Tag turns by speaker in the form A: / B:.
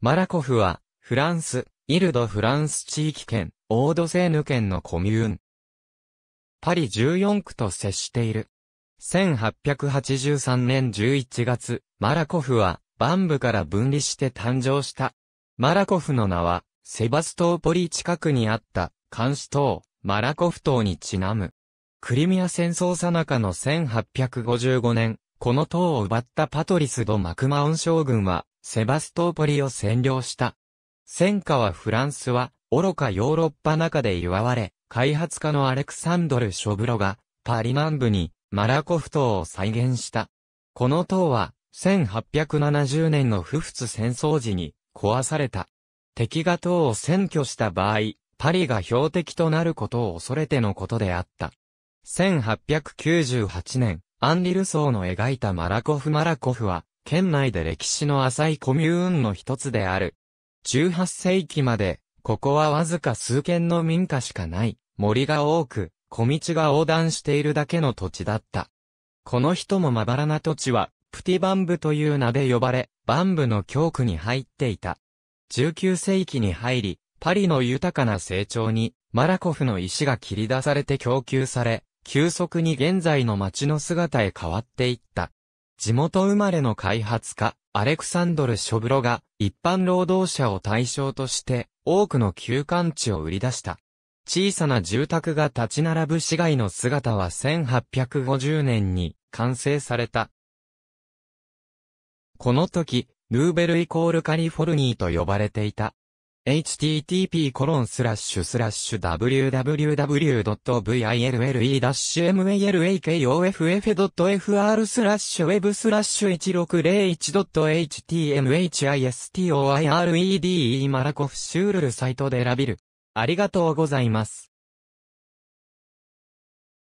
A: マラコフは、フランス、イルド・フランス地域圏、オードセーヌ県のコミューン。パリ14区と接している。1883年11月、マラコフは、バンブから分離して誕生した。マラコフの名は、セバストーポリ近くにあった、監視島、マラコフ島にちなむ。クリミア戦争さなかの1855年、この島を奪ったパトリス・ド・マクマオン将軍は、セバストーポリを占領した。戦火はフランスは、愚かヨーロッパ中で祝われ、開発家のアレクサンドル・ショブロが、パリ南部に、マラコフ島を再現した。この島は、1870年の不仏戦争時に、壊された。敵が島を占拠した場合、パリが標的となることを恐れてのことであった。1898年、アンリ・ル層の描いたマラコフ・マラコフは、県内で歴史の浅いコミューンの一つである。18世紀まで、ここはわずか数軒の民家しかない、森が多く、小道が横断しているだけの土地だった。この人もまばらな土地は、プティバンブという名で呼ばれ、バンブの教区に入っていた。19世紀に入り、パリの豊かな成長に、マラコフの石が切り出されて供給され、急速に現在の街の姿へ変わっていった。地元生まれの開発家、アレクサンドル・ショブロが、一般労働者を対象として、多くの休館地を売り出した。小さな住宅が立ち並ぶ市街の姿は1850年に完成された。この時、ヌーベルイコールカリフォルニーと呼ばれていた。http://www.ville-makoff.fr スラッシュ web スラッシュ 1601.htmhistoried マラコフシュールルサイトで選べる。ありがとうございます。